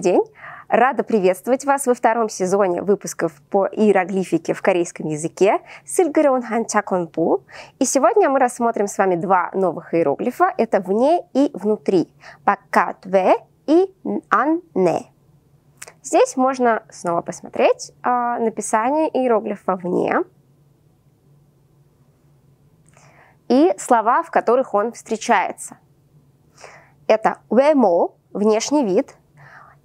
Добрый день! Рада приветствовать вас во втором сезоне выпусков по иероглифике в корейском языке Сильгареон Ханчаконпу. И сегодня мы рассмотрим с вами два новых иероглифа. Это «вне» и «внутри» – «пакатве» и ан «анне». Здесь можно снова посмотреть э, написание иероглифа «вне» и слова, в которых он встречается. Это «вэмо» – внешний вид –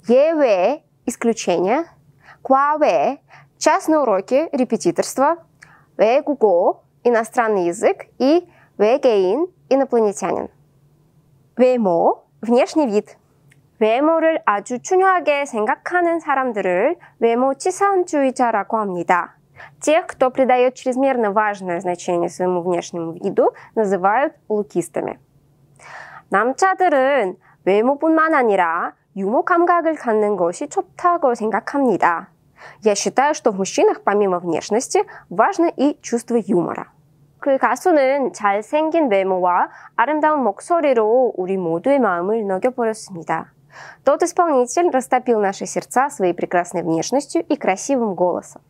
ЕВ – исключение, КУАВ – частные уроки, репетиторство, ВГУГО – иностранный язык и ВГИН – инопланетянин. ВЕМО внешний вид. 외모를 아주 중요하게 생각하는 사람들을 외모 합니다. Тех, кто придает чрезмерно важное значение своему внешнему виду, называют лукистами. 남자들은 외모뿐만 아니라 유머 감각을 갖는 것이 좋다고 생각합니다. Я считаю, что в мужчинах помимо внешности важно и чувство юмора. 그 가수는 잘생긴 외모와 아름다운 목소리로 우리 모두의 마음을 녹여버렸습니다. Тот исполнитель растопил наши сердца своей прекрасной внешностью и красивым голосом.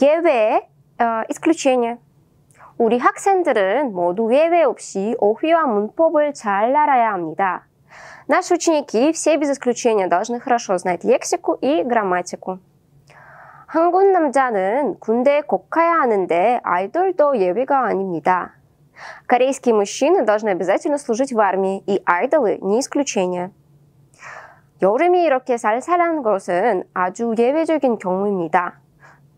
예외, э, исключение. 우리 학생들은 모두 예외 없이 어휘와 문법을 잘 알아야 합니다. Наши ученики, все без исключения, должны хорошо знать лексику и грамматику. 한국 남자는 군대 꼭 가야 하는데 아이돌도 예외가 아닙니다. Корейские мужчины должны обязательно служить в армии, и айдолы не исключение. 여름이 이렇게 쌀쌀한 것은 아주 예외적인 경우입니다.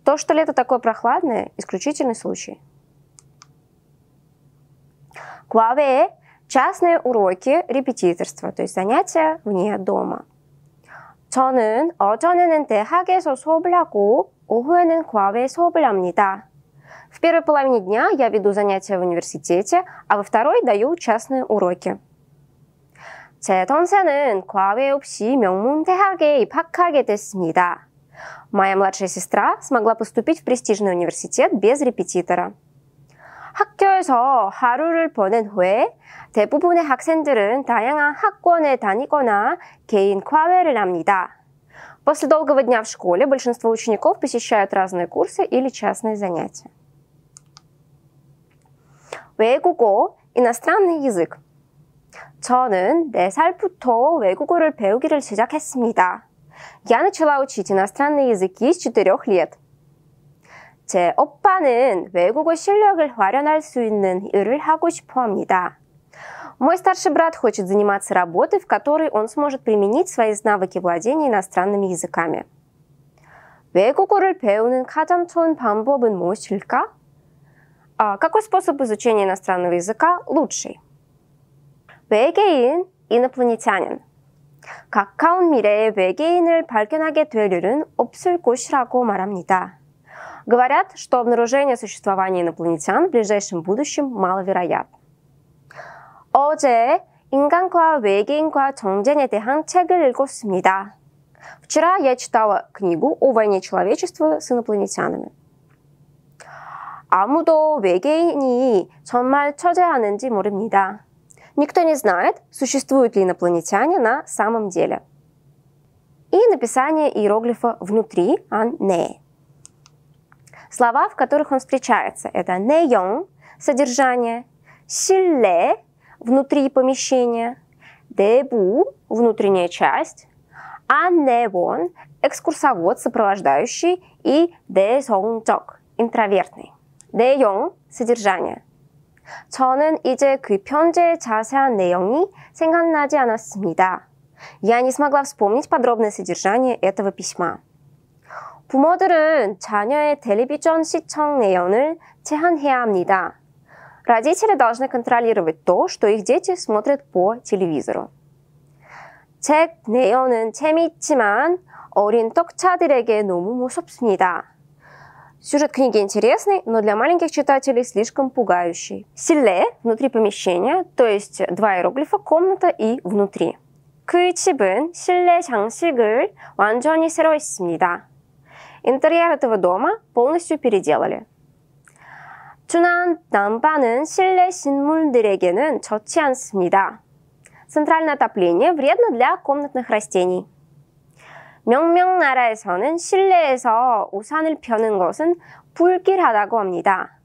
То, что лето такое прохладное, исключительный случай. 과외에 частные уроки, репетиторство, то есть занятия вне дома. 저는 어전에는 대학에서 수업을 하고 오후에는 과외 수업을 합니다. В первой половине дня я веду занятия в университете, а во второй даю частные уроки. 제 동생은 과외 없이 명문 대학에 입학하게 됐습니다. Моя младшая сестра смогла поступить в престижный университет без репетитора. 학교에서 하루를 보낸 후에 대부분의 학생들은 다양한 학원에 다니거나 개인 과외를 합니다. После долгого дня в школе большинство учеников посещают разные курсы или частные занятия. 외국어, иностранный язык. 저는 4살부터 외국어를 배우기를 시작했습니다. Я начала учить иностранные языки с 4 лет. 제 오빠는 외국어 실력을 활용할 수 있는 일을 하고 싶어 합니다. Мой старший брат хочет заниматься работой, в которой он сможет применить свои навыки владения иностранными языками. 외국어를 배우는 가장 좋은 방법은 무엇일까? А какой способ изучения иностранного языка лучший? 외계인, инопланетянин. 가까운 미래에 외계인을 발견하게 될 일은 없을 것이라고 말합니다. Говорят, что обнаружение существования инопланетян в ближайшем будущем маловероятно. 어제 인간과 외계인과 전쟁에 대한 책을 읽었습니다. Вчера я читала книгу о войне человечества с инопланетянами. 아무도 외계인이 정말 처제하는지 모릅니다. Никто не знает, существуют ли инопланетяне на самом деле. И написание иероглифа внутри «ан-не». Слова, в которых он встречается, это неон, содержание, силе, внутри помещения, дебу, внутренняя часть, аневон, экскурсовод, сопровождающий, и дезонток, интровертный. 내용, содержание. 저는 이제 그 편지의 자세한 내용이 생각나지 않았습니다. Я не смогла вспомнить подробное содержание этого письма. 부모들은 자녀의 텔레비전 시청 내용을 제한해야 합니다. Родители должны контролировать то, что их дети смотрят по телевизору. 책 내용은 재미있지만 어린 떡차들에게 너무 무섭습니다. Сюжет книги интересный, но для маленьких читателей слишком пугающий. Силле – внутри помещения, то есть два иероглифа «комната» и «внутри». 그 집은 실내 장식을 완전히 새로 했습니다. Интерьер этого дома полностью переделали. 둔한 난방은 실내 식물들에게는 좋지 않습니다. Центральное отопление вредно для комнатных растений. 명명 나라에서는 실내에서 우산을 펴는 것은 불길하다고 합니다.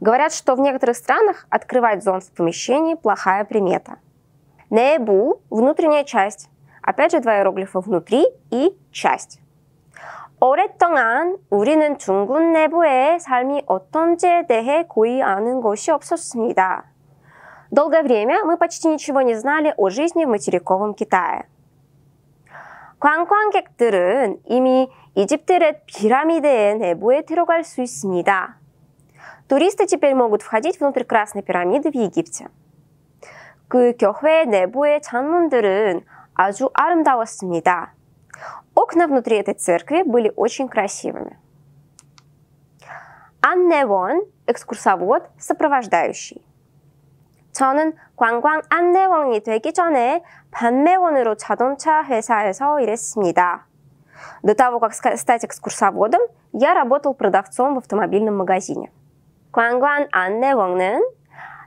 Говорят, что в некоторых странах открывать зонт в помещении – плохая примета. Небу – внутренняя часть. Опять же, два иероглифа «внутри» и «часть». 오랫동안 우리는 중국 내부의 삶이 어떤지에 대해 거의 아는 것이 없었습니다. Долгое время мы почти ничего не знали о жизни в материковом Китае. 관광객들은 이미 이집트의 피라미드의 내부에 들어갈 수 있습니다. Туристы теперь могут входить внутрь Красной пирамиды в Египте. 그 교회 내부의 창문들은 아주 아름다웠습니다. Окна внутри этой церкви были очень красивыми. Анне Вон, экскурсовод, сопровождающий. 저는 관광 안내원이 되기 전에 반매원으로 자동차 회사에서 일했습니다. До того, как стать экскурсоводом, я работал продавцом в автомобильном магазине. 관광 안내원은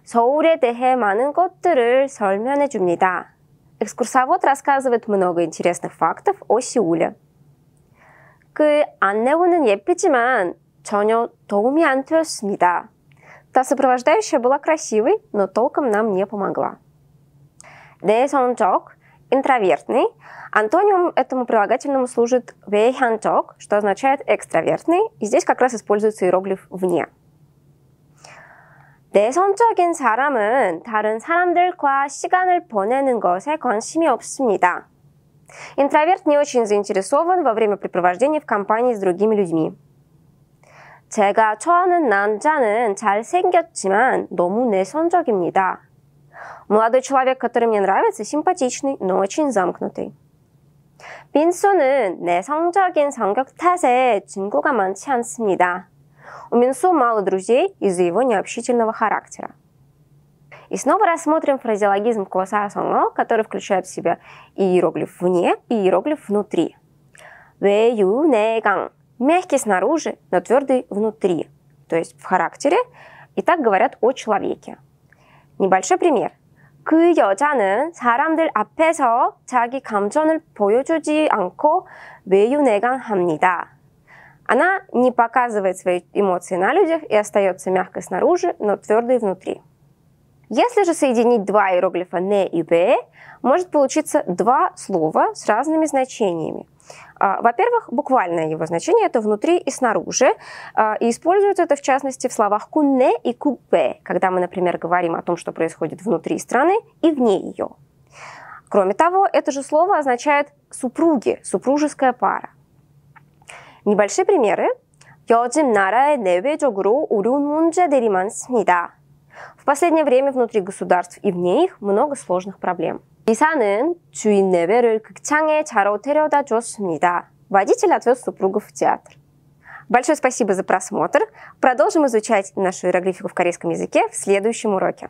서울에 대해 많은 것들을 설명해 줍니다. Экскурсовод рассказывает много интересных фактов о Сеуле. 그 안내원은 예쁘지만 전혀 도움이 안 되었습니다. Та сопровождающая была красивой, но толком нам не помогла. 내 성적 интровертный. Антониум этому прилагательному служит 외향적, что означает экстравертный. И здесь как раз используется иероглиф «вне». 내선적인 사람은 다른 사람들과 시간을 보내는 것에 관심이 없습니다. Интроверт не очень заинтересован во времяпрепровождении в компании с другими людьми. 제가 좋아하는 남자는 잘생겼지만 너무 내선적입니다. Молодой человек, который мне нравится, симпатичный, но очень замкнутый. 빈소는 내성적인 성격 탓에 친구가 많지 않습니다. У Минсу мало друзей из-за его необщительного характера. И снова рассмотрим фразеологизм кваса сонго, который включает в себя иероглиф вне, и иероглиф внутри. Вэю мягкий снаружи, но твердый внутри, то есть в характере, и так говорят о человеке. Небольшой пример. 그 여자는 사람들 앞에서 자기 감정을 보여주지 않고 외유내강합니다. Она не показывает свои эмоции на людях и остается мягкой снаружи, но твердой внутри. Если же соединить два иероглифа «не» и «бе», может получиться два слова с разными значениями. А, во-первых, буквальное его значение – это «внутри» и «снаружи», а, и используется это, в частности, в словах «куне» и «купе», когда мы, например, говорим о том, что происходит внутри страны и вне ее. Кроме того, это же слово означает «супруги», «супружеская пара» небольшие примеры. 요즘 나라에 내외적으로 어려운 문제들이 많습니다. В последнее время внутри государств и вне их много сложных проблем. Иса는 주인 내외를 극장에 자로 데려다 줬습니다. Водитель отвез супругов в театр. Большое спасибо за просмотр. Продолжим изучать нашу иероглифику в корейском языке в следующем уроке.